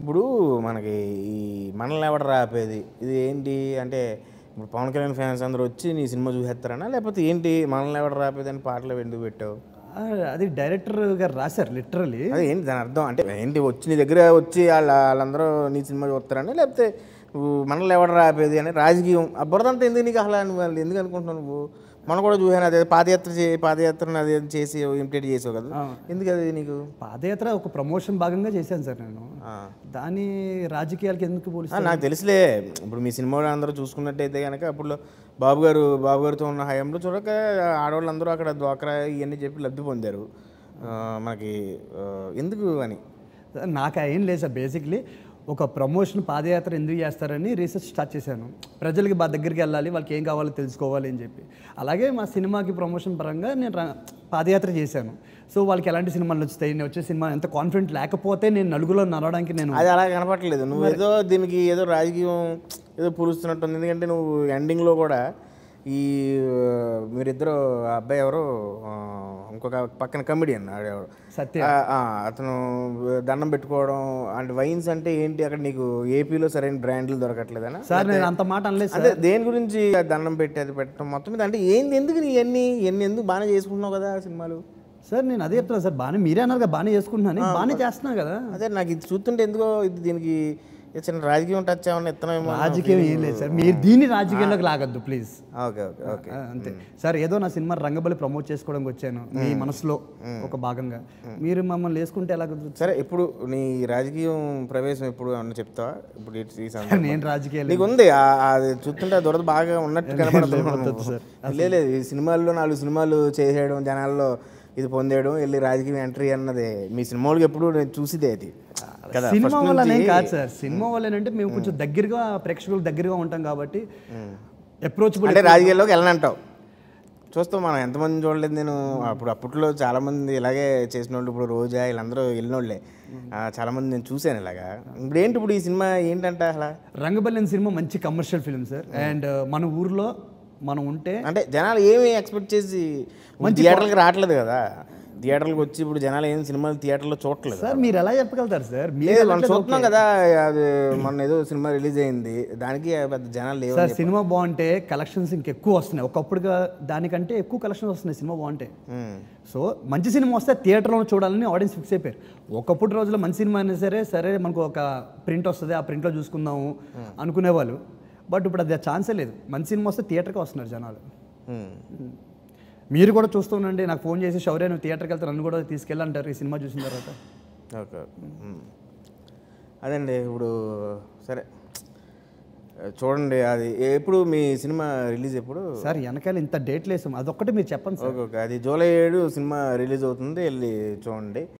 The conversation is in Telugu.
ఇప్పుడు మనకి ఈ మనల్ని ఎవడ రాపేది ఇది ఏంటి అంటే ఇప్పుడు పవన్ కళ్యాణ్ ఫ్యాన్స్ అందరూ వచ్చి నీ సినిమా చూసేస్తారనా లేకపోతే ఏంటి మనల్ని ఎవడ రాపేది అని పాటలు ఎందుకు పెట్టావు అది డైరెక్టర్ గారు రాశారు లిటరలీ అది ఏంటి దాని అర్థం అంటే ఏంటి వచ్చి నీ దగ్గర వచ్చి వాళ్ళ వాళ్ళందరూ నీ సినిమా చూస్తారని లేకపోతే మనల్ని ఎవడ రాపేది అని రాజకీయం అబ్బరదంతా ఎందుకు నీకు అసలు ఎందుకు అనుకుంటున్నావు నువ్వు మనం కూడా చూసాను అదే పాదయాత్ర పాదయాత్రను చేసి ఇంప్లీట్ చేసావు కదా ఎందుకు అది నీకు పాదయాత్ర ఒక ప్రమోషన్ భాగంగా చేశాను సార్ నేను దాని రాజకీయాలకి ఎందుకు పోలీసు నాకు తెలుసులే ఇప్పుడు మీ సినిమా అందరూ చూసుకున్నట్టయితే కనుక అప్పుడు బాబు గారు బాబు గారితో ఉన్న హయాంలో చూడక ఆడవాళ్ళందరూ అక్కడ డ్వాక్రా ఇవన్నీ చెప్పి లబ్ధి పొందారు మనకి ఎందుకు అని నాకు ఏం లేదు సార్ బేసిక్లీ ఒక ప్రమోషన్ పాదయాత్ర ఎందుకు చేస్తారని రీసెర్చ్ స్టార్ట్ చేశాను ప్రజలకి మా దగ్గరికి వెళ్ళాలి వాళ్ళకి ఏం కావాలో తెలుసుకోవాలి అని చెప్పి అలాగే మా సినిమాకి ప్రమోషన్ పరంగా నేను పాదయాత్ర చేశాను సో వాళ్ళకి ఎలాంటి సినిమాలు వచ్చాయి నేను వచ్చే సినిమా ఎంత కాన్ఫిడెంట్ లేకపోతే నేను నలుగులో నడవడానికి నేను అది అలా కనపడలేదు నువ్వు ఏదో దీనికి ఏదో రాజకీయం ఏదో ఉంది ఎందుకంటే నువ్వు ఎండింగ్లో కూడా ఈ మీరిద్దరు అబ్బాయి ఎవరు ఇంకొక పక్కన కమెడియన్ ఆడేవాడు సత్య అతను దండం పెట్టుకోవడం అంటే వైన్స్ అంటే ఏంటి అక్కడ నీకు ఏపీలో సరైన బ్రాండ్లు దొరకట్లేదనా సార్ నేను అంత మాట అనలేదు అదే దేని గురించి దండం పెట్టేది పెట్టడం మొత్తం మీద అంటే ఏంది ఎందుకు నీ ఇవన్నీ ఎన్ని ఎందుకు బాగానే చేసుకుంటున్నావు కదా సినిమాలు సార్ నేను అదే చెప్తున్నాను సార్ బాగానే మీరే అన్నారు కదా బాగానే చేసుకుంటున్నాను బాగానే చేస్తున్నాను కదా అదే నాకు ఇది చూస్తుంటే ఎందుకో ఇది దీనికి చిన్న రాజకీయం టచ్ ఏమన్నా ఇస్తున్నామేమో రాజకీయం ఏం లేదు సార్ మీరు దీన్ని రాజకీయంలోకి లాగద్దు ప్లీజ్ ఓకే ఓకే ఓకే అంతే సార్ ఏదో నా సినిమా రంగబలి ప్రమోట్ చేసుకోవడానికి వచ్చాను మీ మనసులో ఒక భాగంగా మీరు మమ్మల్ని వేసుకుంటే ఎలా సరే ఇప్పుడు నీ రాజకీయం ప్రవేశం ఎప్పుడు ఏమన్నా చెప్తావా ఇప్పుడు నేను రాజకీయాలు నీకు ఉంది అది చూస్తుంటే దొరద బాగా ఉన్నట్టు కనబడుతుంది లేదు సినిమాల్లో నాలుగు సినిమాలు చేసేయడం జనాల్లో ఇది పొందేయడం వెళ్ళి రాజకీయం ఎంట్రీ అన్నది మీ సినిమాలకు ఎప్పుడు నేను చూసిదే అది సినిమా వల్లనే కాదు సార్ సినిమా వల్లనంటే మేము కొంచెం దగ్గరగా ప్రేక్షకులకు దగ్గరగా ఉంటాం కాబట్టి అప్రోచ్ అంటే రాజకీయాల్లోకి వెళ్ళనంటావు చూస్తాం మనం ఎంతమంది చూడలేదు నేను అప్పుడు అప్పట్లో చాలామంది ఇలాగే చేసిన వాళ్ళు ఇప్పుడు రోజా వీళ్ళందరూ వెళ్ళిన వాళ్ళే చాలామంది నేను చూశాను ఇలాగా ఇప్పుడు ఏంటి ఇప్పుడు ఈ సినిమా ఏంటంటే అలా రంగబల్లిన సినిమా మంచి commercial film sir and uh, మన ఊర్లో మనం ఉంటే అంటే జనాలు ఏమి ఎక్స్పెక్ట్ చేసి మంచి థియేటర్కి రావట్లేదు కదా థియేటర్లకు వచ్చి ఇప్పుడు జనాలు ఏం సినిమాలు థియేటర్లో చూడట్లేదు సార్ మీరు ఎలా చెప్పగలుగుతారు సార్ మనం చూస్తున్నాం కదా అది మన ఏదో సినిమా రిలీజ్ అయింది దానికి పెద్ద జనాలు లేవు సార్ సినిమా బాగుంటే కలెక్షన్స్ ఇంకెక్కువ వస్తున్నాయి ఒకప్పుడుగా దానికంటే ఎక్కువ కలెక్షన్స్ వస్తున్నాయి సినిమా బాగుంటే సో మంచి సినిమా వస్తే థియేటర్లో చూడాలని ఆడియన్స్ ఫిక్స్ అయిపోయారు ఒకప్పుడు రోజుల్లో మంచి సినిమా అయినా సరే సరే మనకు ఒక ప్రింట్ వస్తుంది ఆ ప్రింట్లో చూసుకుందాము అనుకునేవాళ్ళు బట్ ఇప్పుడు అది ఛాన్సే లేదు మంచి సినిమా వస్తే థియేటర్కి వస్తున్నారు జనాలు మీరు కూడా చూస్తూనండి నాకు ఫోన్ చేసి షౌర్య నువ్వు థియేటర్కి వెళ్తే నన్ను కూడా తీసుకెళ్ళంటారు ఈ సినిమా చూసిన తర్వాత ఓకే అదండి ఇప్పుడు సరే చూడండి అది ఎప్పుడు మీ సినిమా రిలీజ్ ఎప్పుడు సార్ వెనకాల ఇంత డేట్లు వేసాం అదొక్కటి మీరు చెప్పండి సార్ ఓకే అది జూలై ఏడు సినిమా రిలీజ్ అవుతుంది వెళ్ళి చూడండి